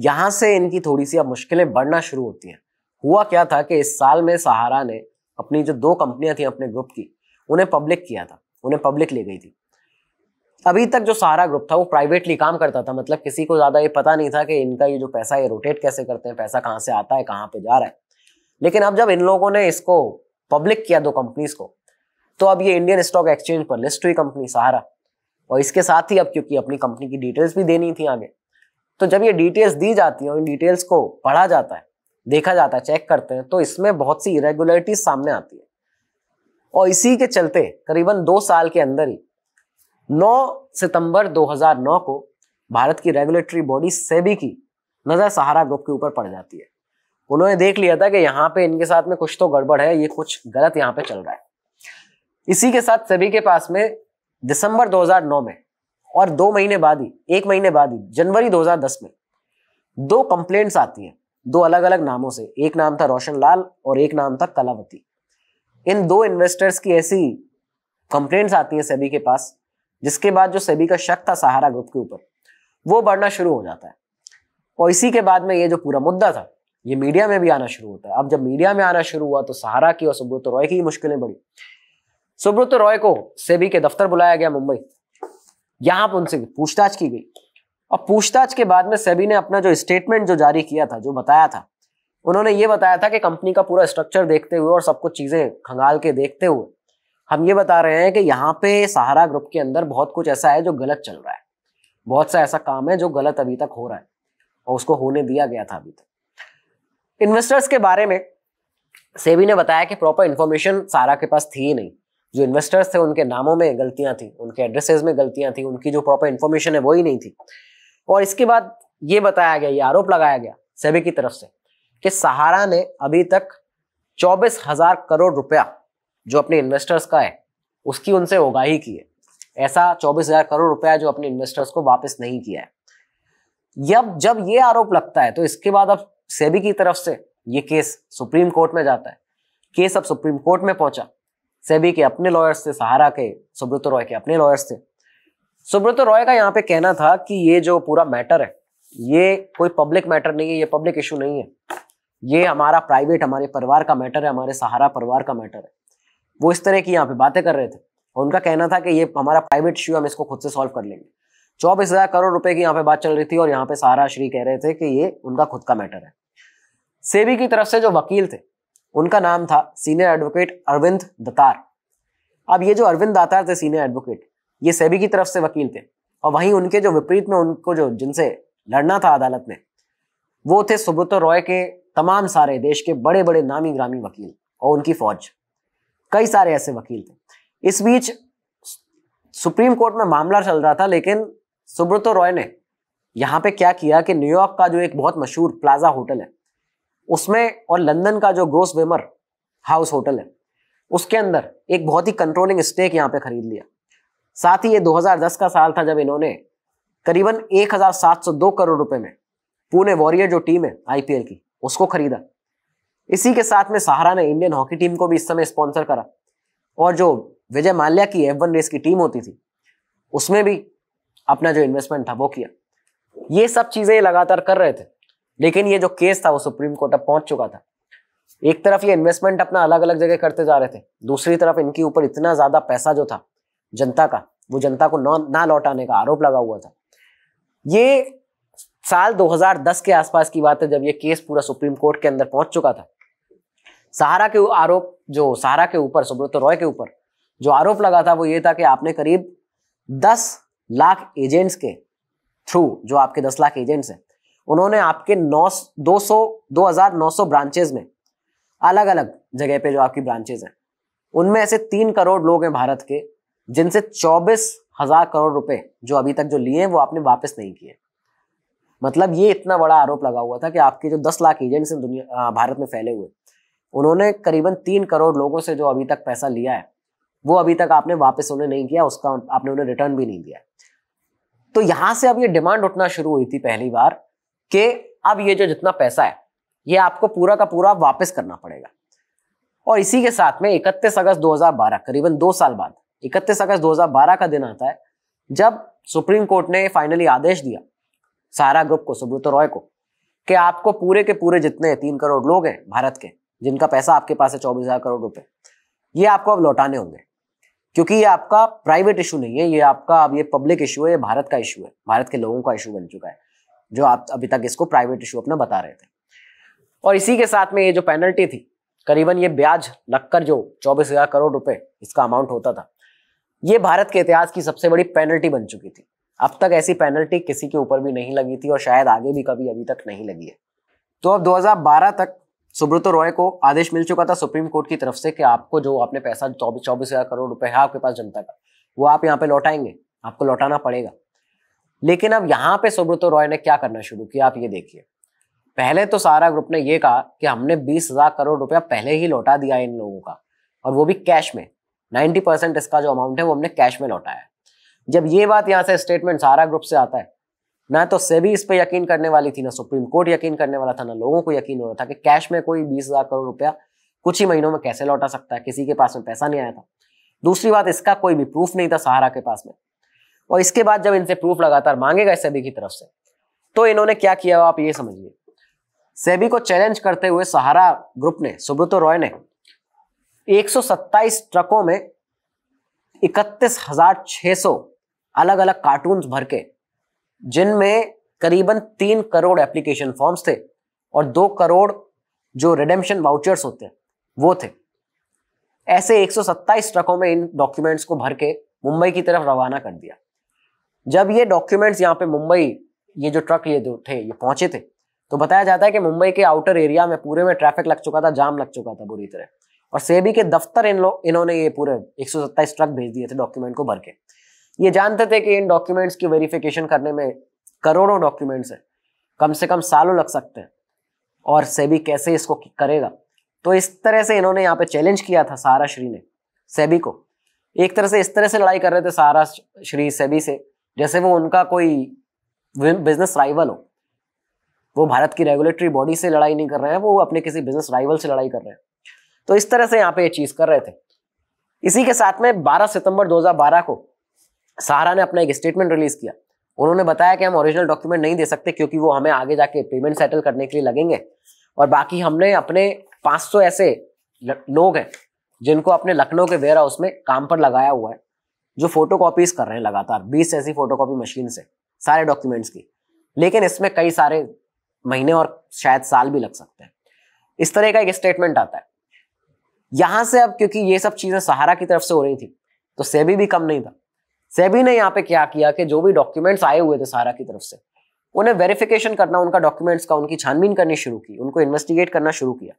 Speaker 1: यहां से इनकी थोड़ी सी अब मुश्किलें बढ़ना शुरू होती हैं हुआ क्या था कि इस साल में सहारा ने अपनी जो दो कंपनियां थी अपने ग्रुप की उन्हें पब्लिक किया था उन्हें पब्लिक ले गई थी अभी तक जो सहारा ग्रुप था वो प्राइवेटली काम करता था मतलब किसी को ज़्यादा ये पता नहीं था कि इनका ये जो पैसा ये रोटेट कैसे करते हैं पैसा कहाँ से आता है कहाँ पे जा रहा है लेकिन अब जब इन लोगों ने इसको पब्लिक किया दो कंपनीज को तो अब ये इंडियन स्टॉक एक्सचेंज पर लिस्ट हुई कंपनी सहारा और इसके साथ ही अब क्योंकि अपनी कंपनी की डिटेल्स भी देनी थी आगे तो जब ये डिटेल्स दी जाती है इन डिटेल्स को पढ़ा जाता है देखा जाता है चेक करते हैं तो इसमें बहुत सी इरेगुलरिटीज सामने आती है और इसी के चलते करीबन दो साल के अंदर ही 9 सितंबर 2009 को भारत की रेगुलेटरी बॉडी सेबी की नज़र सहारा ग्रुप के ऊपर पड़ जाती है उन्होंने देख लिया था कि यहाँ पे इनके साथ में कुछ तो गड़बड़ है ये कुछ गलत यहाँ पे चल रहा है इसी के साथ सेबी के पास में दिसंबर 2009 में और दो महीने बाद ही एक महीने बाद ही जनवरी 2010 में दो कंप्लेंट्स आती हैं दो अलग अलग नामों से एक नाम था रोशन लाल और एक नाम था कलावती इन दो इन्वेस्टर्स की ऐसी कंप्लेंट्स आती हैं सेबी के पास जिसके बाद जो सेबी का शक था सहारा ग्रुप के ऊपर वो बढ़ना शुरू हो जाता है और इसी के बाद में ये जो पूरा मुद्दा था ये मीडिया में भी आना शुरू होता है अब जब मीडिया में आना शुरू हुआ तो सहारा की और सुब्रत रॉय की मुश्किलें बढ़ी सुब्रत रॉय को सेबी के दफ्तर बुलाया गया मुंबई यहां पर उनसे पूछताछ की गई और पूछताछ के बाद में सेबी ने अपना जो स्टेटमेंट जो जारी किया था जो बताया था उन्होंने ये बताया था कि कंपनी का पूरा स्ट्रक्चर देखते हुए और सब कुछ चीज़ें खंगाल के देखते हुए हम ये बता रहे हैं कि यहाँ पे सहारा ग्रुप के अंदर बहुत कुछ ऐसा है जो गलत चल रहा है बहुत सा ऐसा काम है जो गलत अभी तक हो रहा है और उसको होने दिया गया था अभी तक इन्वेस्टर्स के बारे में सेबी ने बताया कि प्रॉपर इन्फॉर्मेशन सारा के पास थी ही नहीं जो इन्वेस्टर्स थे उनके नामों में गलतियां थी उनके एड्रेसेस में गलतियां थी उनकी जो प्रॉपर इन्फॉर्मेशन है वो ही नहीं थी और इसके बाद ये बताया गया ये आरोप लगाया गया सेबी की तरफ से कि सहारा ने अभी तक चौबीस हजार करोड़ रुपया जो अपने इन्वेस्टर्स का है उसकी उनसे उगाही की है ऐसा चौबीस हजार करोड़ रुपया जो अपने इन्वेस्टर्स को वापस नहीं किया है जब जब ये आरोप लगता है तो इसके बाद अब सेबी की तरफ से ये केस सुप्रीम कोर्ट में जाता है केस अब सुप्रीम कोर्ट में पहुंचा सेबी के अपने लॉयर्स थे सहारा के सुब्रत रॉय के अपने लॉयर्स थे सुब्रत रॉय का यहाँ पे कहना था कि ये जो पूरा मैटर है ये कोई पब्लिक मैटर नहीं है ये पब्लिक इशू नहीं है ये हमारा प्राइवेट हमारे परिवार का मैटर है हमारे सहारा परिवार का मैटर है वो इस तरह की यहाँ पे बातें कर रहे थे उनका कहना था कि ये हमारा प्राइवेट इशू हम इसको खुद से सॉल्व कर लेंगे चौबीस हजार करोड़ रुपए की यहाँ पे बात चल रही थी और यहाँ पे सहारा श्री कह रहे थे कि ये उनका खुद का मैटर है सेबी की तरफ से जो वकील थे उनका नाम था सीनियर एडवोकेट अरविंद दतार अब ये जो अरविंद दातार थे सीनियर एडवोकेट ये सेबी की तरफ से वकील थे और वहीं उनके जो विपरीत में उनको जो जिनसे लड़ना था अदालत में वो थे सुब्रतो रॉय के तमाम सारे देश के बड़े बड़े नामी ग्रामी वकील और उनकी फौज कई सारे ऐसे वकील थे इस बीच सुप्रीम कोर्ट में मामला चल रहा था लेकिन सुब्रतो रॉय ने यहाँ पे क्या किया कि न्यूयॉर्क का जो एक बहुत मशहूर प्लाजा होटल है उसमें और लंदन का जो ग्रोस वेमर हाउस होटल है उसके अंदर एक बहुत ही कंट्रोलिंग स्टेक यहाँ पे खरीद लिया साथ ही ये 2010 का साल था जब इन्होंने करीबन 1702 करोड़ रुपए में पुणे वॉरियर जो टीम है आईपीएल की उसको खरीदा इसी के साथ में सहारा ने इंडियन हॉकी टीम को भी इस समय स्पॉन्सर करा और जो विजय माल्या की एफ रेस की टीम होती थी उसमें भी अपना जो इन्वेस्टमेंट था वो किया ये सब चीजें लगातार कर रहे थे लेकिन ये जो केस था वो सुप्रीम कोर्ट अब पहुंच चुका था एक तरफ ये इन्वेस्टमेंट अपना अलग अलग जगह करते जा रहे थे दूसरी तरफ इनके ऊपर इतना ज्यादा पैसा जो था जनता का वो जनता को ना ना लौटाने का आरोप लगा हुआ था ये साल 2010 के आसपास की बात है जब ये केस पूरा सुप्रीम कोर्ट के अंदर पहुंच चुका था सहारा के आरोप जो सहारा के ऊपर सुब्रत रॉय के ऊपर जो आरोप लगा था वो ये था कि आपने करीब 10 लाख एजेंट्स के थ्रू जो आपके 10 लाख एजेंट्स हैं उन्होंने आपके नौ दो सौ दो हजार नौ सौ ब्रांचेज में अलग अलग जगह पे जो आपकी ब्रांचेज हैं उनमें ऐसे तीन करोड़ लोग हैं भारत के जिनसे चौबीस हजार करोड़ रुपए जो अभी तक जो लिए हैं वो आपने वापस नहीं किए मतलब ये इतना बड़ा आरोप लगा हुआ था कि आपके जो दस लाख एजेंट्स हैं दुनिया भारत में फैले हुए उन्होंने करीबन तीन करोड़ लोगों से जो अभी तक पैसा लिया है वो अभी तक आपने वापस उन्हें नहीं किया उसका आपने उन्हें रिटर्न भी नहीं दिया तो यहां से अब ये डिमांड उठना शुरू हुई थी पहली बार कि अब ये जो जितना पैसा है ये आपको पूरा का पूरा वापस करना पड़ेगा और इसी के साथ में 31 अगस्त 2012 करीबन दो साल बाद 31 अगस्त 2012 का दिन आता है जब सुप्रीम कोर्ट ने फाइनली आदेश दिया सारा ग्रुप को सुब्रत रॉय को कि आपको पूरे के पूरे जितने तीन करोड़ लोग हैं भारत के जिनका पैसा आपके पास है चौबीस हजार करोड़ रुपए ये आपको अब लौटाने होंगे क्योंकि ये आपका प्राइवेट इशू नहीं है ये आपका अब ये पब्लिक इशू है ये भारत का इशू है भारत के लोगों का इशू बन चुका है जो आप अभी तक इसको प्राइवेट इशू अपना बता रहे थे और इसी के साथ में ये जो पेनल्टी थी करीबन ये ब्याज लगकर जो चौबीस हजार करोड़ रुपए इसका अमाउंट होता था ये भारत के इतिहास की सबसे बड़ी पेनल्टी बन चुकी थी अब तक ऐसी पेनल्टी किसी के ऊपर भी नहीं लगी थी और शायद आगे भी कभी अभी तक नहीं लगी है तो अब 2012 तक सुब्रतो रॉय को आदेश मिल चुका था सुप्रीम कोर्ट की तरफ से कि आपको जो आपने पैसा चौबीस चौबीस हजार करोड़ रुपए है आपके पास जनता का वो आप यहाँ पे लौटाएंगे आपको लौटाना पड़ेगा लेकिन अब यहाँ पे सुब्रतो रॉय ने क्या करना शुरू किया आप ये देखिए पहले तो सारा ग्रुप ने ये कहा कि हमने बीस हजार करोड़ रुपया पहले ही लौटा दिया इन लोगों का और वो भी कैश में नाइन्टी परसेंट इसका जो अमाउंट है वो हमने कैश में लौटाया जब ये बात यहाँ से स्टेटमेंट सारा ग्रुप से आता है ना तो सेबी इस पर यकीन करने वाली थी ना सुप्रीम कोर्ट यकीन करने वाला था ना लोगों को यकीन हो रहा था कि कैश में कोई बीस हजार करोड़ रुपया कुछ ही महीनों में कैसे लौटा सकता है किसी के पास में पैसा नहीं आया था दूसरी बात इसका कोई भी प्रूफ नहीं था सहारा के पास में और इसके बाद जब इनसे प्रूफ लगातार मांगेगा सेबी की तरफ से तो इन्होंने क्या किया आप ये समझिए सेबी को चैलेंज करते हुए सहारा ग्रुप ने सुब्रतो रॉय ने एक ट्रकों में इकतीस हजार छह सौ अलग अलग कार्टून भर के जिनमें करीबन तीन करोड़ एप्लीकेशन फॉर्म्स थे और दो करोड़ जो रिडेम्शन वाउचर्स होते हैं वो थे ऐसे 127 ट्रकों में इन डॉक्यूमेंट्स को भर के मुंबई की तरफ रवाना कर दिया जब ये डॉक्यूमेंट्स यहाँ पे मुंबई ये जो ट्रक ये जो थे ये पहुंचे थे तो बताया जाता है कि मुंबई के आउटर एरिया में पूरे में ट्रैफिक लग चुका था जाम लग चुका था बुरी तरह और सेबी के दफ्तर इन लोग इन्होंने ये पूरे एक ट्रक भेज दिए थे डॉक्यूमेंट को भर के ये जानते थे कि इन डॉक्यूमेंट्स की वेरिफिकेशन करने में करोड़ों डॉक्यूमेंट्स हैं कम से कम सालों लग सकते हैं और सेबी कैसे इसको करेगा तो इस तरह से इन्होंने यहाँ पे चैलेंज किया था सारा श्री ने सेबी को एक तरह से इस तरह से लड़ाई कर रहे थे सारा श्री सेबी से जैसे वो उनका कोई बिजनेस राइवल हो वो भारत की रेगुलेटरी बॉडी से लड़ाई नहीं कर रहे हैं वो अपने किसी बिजनेस राइवल से लड़ाई कर रहे हैं तो इस तरह से यहाँ पे ये चीज कर रहे थे इसी के साथ में 12 सितंबर 2012 को सहारा ने अपना एक स्टेटमेंट रिलीज किया उन्होंने बताया कि हम ओरिजिनल डॉक्यूमेंट नहीं दे सकते क्योंकि वो हमें आगे जाके पेमेंट सेटल करने के लिए लगेंगे और बाकी हमने अपने 500 ऐसे लोग हैं जिनको अपने लखनऊ के वेयर हाउस में काम पर लगाया हुआ है जो फोटो कर रहे हैं लगातार बीस ऐसी फोटो कॉपी मशीन से सारे डॉक्यूमेंट्स की लेकिन इसमें कई सारे महीने और शायद साल भी लग सकते हैं इस तरह का एक स्टेटमेंट आता है यहां से अब क्योंकि ये सब चीजें सहारा की तरफ से हो रही थी तो सेबी भी कम नहीं था सेबी ने यहाँ पे क्या किया कि जो भी डॉक्यूमेंट्स आए हुए थे सहारा की तरफ से उन्हें वेरिफिकेशन करना उनका डॉक्यूमेंट्स का उनकी छानबीन करनी शुरू की उनको इन्वेस्टिगेट करना शुरू किया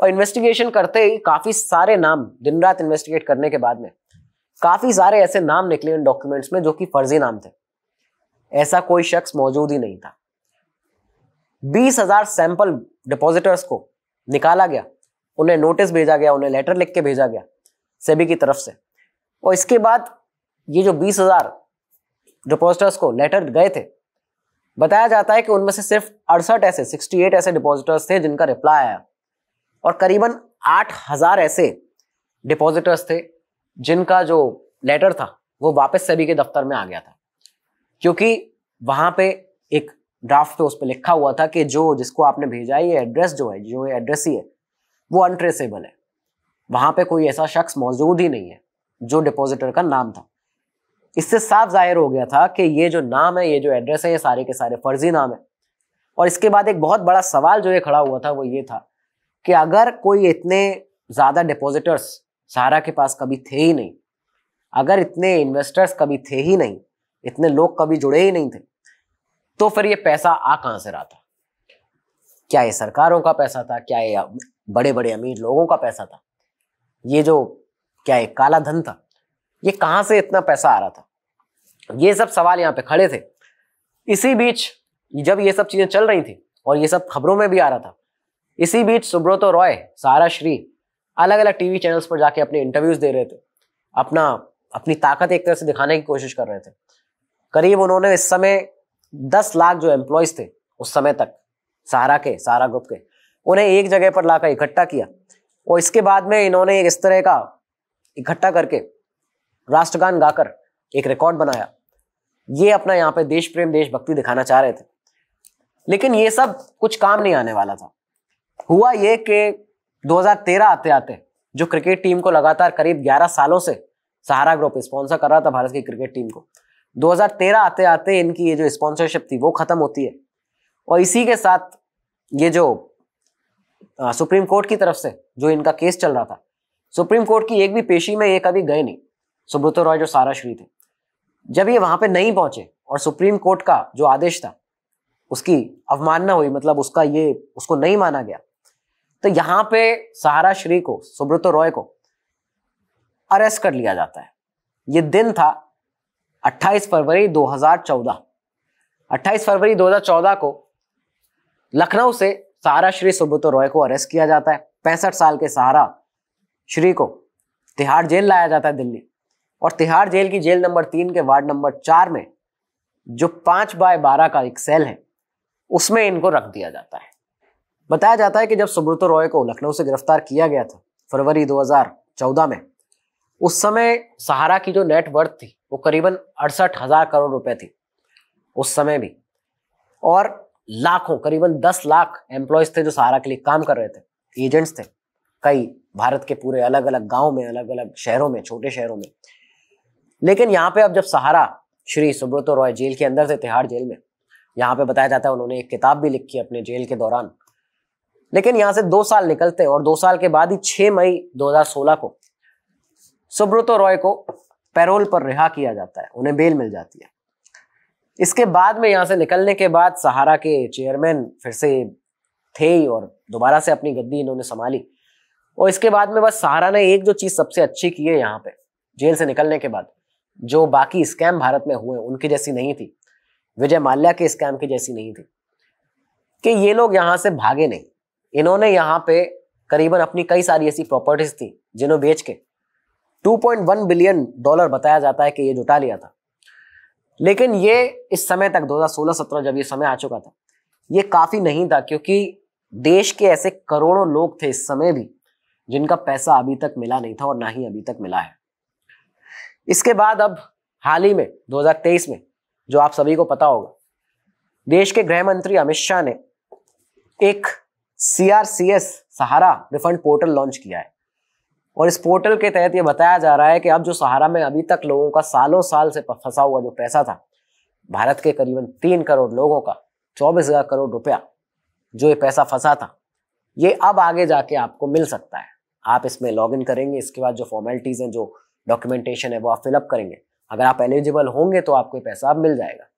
Speaker 1: और इन्वेस्टिगेशन करते ही काफी सारे नाम दिन रात इन्वेस्टिगेट करने के बाद में काफी सारे ऐसे नाम निकले इन डॉक्यूमेंट्स में जो कि फर्जी नाम थे ऐसा कोई शख्स मौजूद ही नहीं था बीस हजार सैंपल डिपॉजिटर्स को निकाला गया उन्हें नोटिस भेजा गया उन्हें लेटर लिख के भेजा गया सेबी की तरफ से और इसके बाद ये जो बीस हजार डिपॉजिटर्स को लेटर गए थे बताया जाता है कि उनमें से सिर्फ अड़सठ ऐसे सिक्सटी एट ऐसे डिपॉजिटर्स थे जिनका रिप्लाई आया और करीबन हजार ऐसे डिपॉजिटर्स थे जिनका जो लेटर था वो वापस सभी के दफ्तर में आ गया था क्योंकि वहां पे एक ड्राफ्ट पे उस पर लिखा हुआ था कि जो जिसको आपने भेजा है ये एड्रेस जो है जो ये एड्रेस ही है वो अनट्रेसेबल है वहां पे कोई ऐसा शख्स मौजूद ही नहीं है जो डिपॉजिटर का नाम था इससे साफ जाहिर हो गया था कि ये जो नाम है ये जो एड्रेस है ये सारे के सारे फर्जी नाम है और इसके बाद एक बहुत बड़ा सवाल जो ये खड़ा हुआ था वो ये था कि अगर कोई इतने ज़्यादा डिपॉजिटर्स सारा के पास कभी थे ही नहीं अगर इतने इन्वेस्टर्स कभी थे ही नहीं इतने लोग कभी जुड़े ही नहीं थे तो फिर ये पैसा आ कहां से रहा था क्या ये सरकारों का पैसा था क्या ये बड़े बड़े अमीर लोगों का पैसा था ये जो क्या ये काला धन था ये कहाँ से इतना पैसा आ रहा था ये सब सवाल यहाँ पे खड़े थे इसी बीच जब ये सब चीजें चल रही थी और ये सब खबरों में भी आ रहा था इसी बीच सुब्रतो रॉय सारा श्री अलग अलग टीवी चैनल्स पर जाके अपने इंटरव्यूज दे रहे थे अपना अपनी ताकत एक तरह से दिखाने की कोशिश कर रहे थे करीब उन्होंने इस समय दस लाख जो एम्प्लॉयज थे उस समय तक सहारा के सहारा ग्रुप के उन्हें एक जगह पर लाकर इकट्ठा किया और इसके बाद में इन्होंने इस तरह का इकट्ठा करके राष्ट्रगान गाकर एक रिकॉर्ड बनाया ये अपना यहाँ पे देश प्रेम देशभक्ति दिखाना चाह रहे थे लेकिन ये सब कुछ काम नहीं आने वाला था हुआ ये कि 2013 आते आते जो क्रिकेट टीम को लगातार करीब 11 सालों से सहारा ग्रुप स्पॉन्सर कर रहा था भारत की क्रिकेट टीम को 2013 आते आते इनकी ये जो स्पॉन्सरशिप थी वो खत्म होती है और इसी के साथ ये जो आ, सुप्रीम कोर्ट की तरफ से जो इनका केस चल रहा था सुप्रीम कोर्ट की एक भी पेशी में ये कभी गए नहीं सुब्रत रॉय जो सारा श्री थे जब ये वहां पे नहीं पहुंचे और सुप्रीम कोर्ट का जो आदेश था उसकी अवमानना हुई मतलब उसका ये उसको नहीं माना गया तो यहां पे सहारा श्री को सुब्रतो रॉय को अरेस्ट कर लिया जाता है ये दिन था 28 फरवरी 2014 28 फरवरी 2014 को लखनऊ से सहारा श्री सुब्रतो रॉय को अरेस्ट किया जाता है पैंसठ साल के सहारा श्री को तिहाड़ जेल लाया जाता है दिल्ली और तिहाड़ जेल की जेल नंबर तीन के वार्ड नंबर चार में जो पांच बाय बारह का एक सेल है उसमें इनको रख दिया जाता है बताया जाता है कि जब सुब्रतो रॉय को लखनऊ से गिरफ्तार किया गया था फरवरी 2014 में उस समय सहारा की जो नेटवर्थ थी वो करीबन अड़सठ हजार करोड़ रुपए थी उस समय भी और लाखों करीबन दस लाख एम्प्लॉयज थे जो सहारा के लिए काम कर रहे थे एजेंट्स थे कई भारत के पूरे अलग अलग गाँव में अलग अलग शहरों में छोटे शहरों में लेकिन यहाँ पे अब जब सहारा श्री सुब्रतो रॉय जेल के अंदर थे तिहाड़ जेल में यहाँ पे बताया जाता है उन्होंने एक किताब भी लिखी अपने जेल के दौरान लेकिन यहां से दो साल निकलते हैं और दो साल के बाद ही छह मई 2016 को सुब्रतो रॉय को पैरोल पर रिहा किया जाता है उन्हें बेल मिल जाती है इसके बाद में यहाँ से निकलने के बाद सहारा के चेयरमैन फिर से थे ही और दोबारा से अपनी गद्दी इन्होंने संभाली और इसके बाद में बस सहारा ने एक जो चीज़ सबसे अच्छी की है यहाँ पे जेल से निकलने के बाद जो बाकी स्कैम भारत में हुए उनकी जैसी नहीं थी विजय माल्या के स्कैम की जैसी नहीं थी कि ये लोग यहाँ से भागे नहीं इन्होंने यहाँ पे करीबन अपनी कई सारी ऐसी प्रॉपर्टीज थी जिन्हों बेच के 2.1 बिलियन डॉलर बताया जाता है कि ये जुटा लिया था लेकिन ये इस समय तक 2016-17 जब ये समय आ चुका था ये काफ़ी नहीं था क्योंकि देश के ऐसे करोड़ों लोग थे इस समय भी जिनका पैसा अभी तक मिला नहीं था और ना ही अभी तक मिला है इसके बाद अब हाल ही में 2023 में जो आप सभी को पता होगा देश के गृह मंत्री अमित शाह ने एक CRCS Sahara refund portal launch किया है और इस पोर्टल के तहत ये बताया जा रहा है कि अब जो सहारा में अभी तक लोगों का सालों साल से फंसा हुआ जो पैसा था भारत के करीबन तीन करोड़ लोगों का चौबीस हजार करोड़ रुपया जो ये पैसा फंसा था ये अब आगे जाके आपको मिल सकता है आप इसमें लॉग इन करेंगे इसके बाद जो फॉर्मेलिटीज़ हैं जो डॉक्यूमेंटेशन है वो आप फिलअप करेंगे अगर आप एलिजिबल होंगे तो आपको ये पैसा अब मिल जाएगा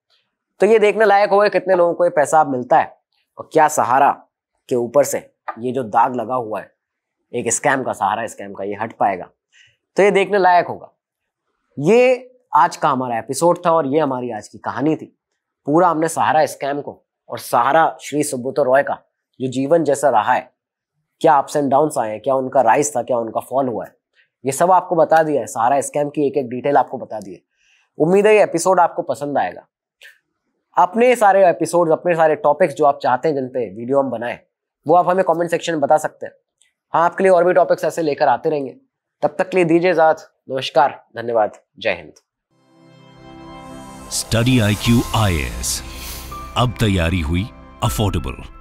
Speaker 1: तो ये देखने लायक होगा कितने लोगों को ये पैसा अब मिलता है और क्या सहारा के ऊपर से ये जो दाग लगा हुआ है एक स्कैम का सहारा स्कैम का ये हट पाएगा तो ये देखने लायक होगा ये आज का हमारा एपिसोड था और ये हमारी आज की कहानी थी पूरा हमने सहारा स्कैम को और सहारा श्री सुब्बुतो रॉय का जो जीवन जैसा रहा है क्या अप्स एंड डाउन्स आए हैं क्या उनका राइज था क्या उनका फॉल हुआ है ये सब आपको बता दिया है सहारा स्कैम की एक एक डिटेल आपको बता दी है उम्मीद है ये एपिसोड आपको पसंद आएगा अपने सारे एपिसोड्स अपने सारे टॉपिक्स जो आप चाहते हैं जिन पे वीडियो हम बनाएं वो आप हमें कमेंट सेक्शन में बता सकते हैं हाँ आपके लिए और भी टॉपिक्स ऐसे लेकर आते रहेंगे तब तक के लिए दीजिए इजाजत नमस्कार धन्यवाद जय हिंद Study IQ IAS अब तैयारी हुई अफोर्डेबल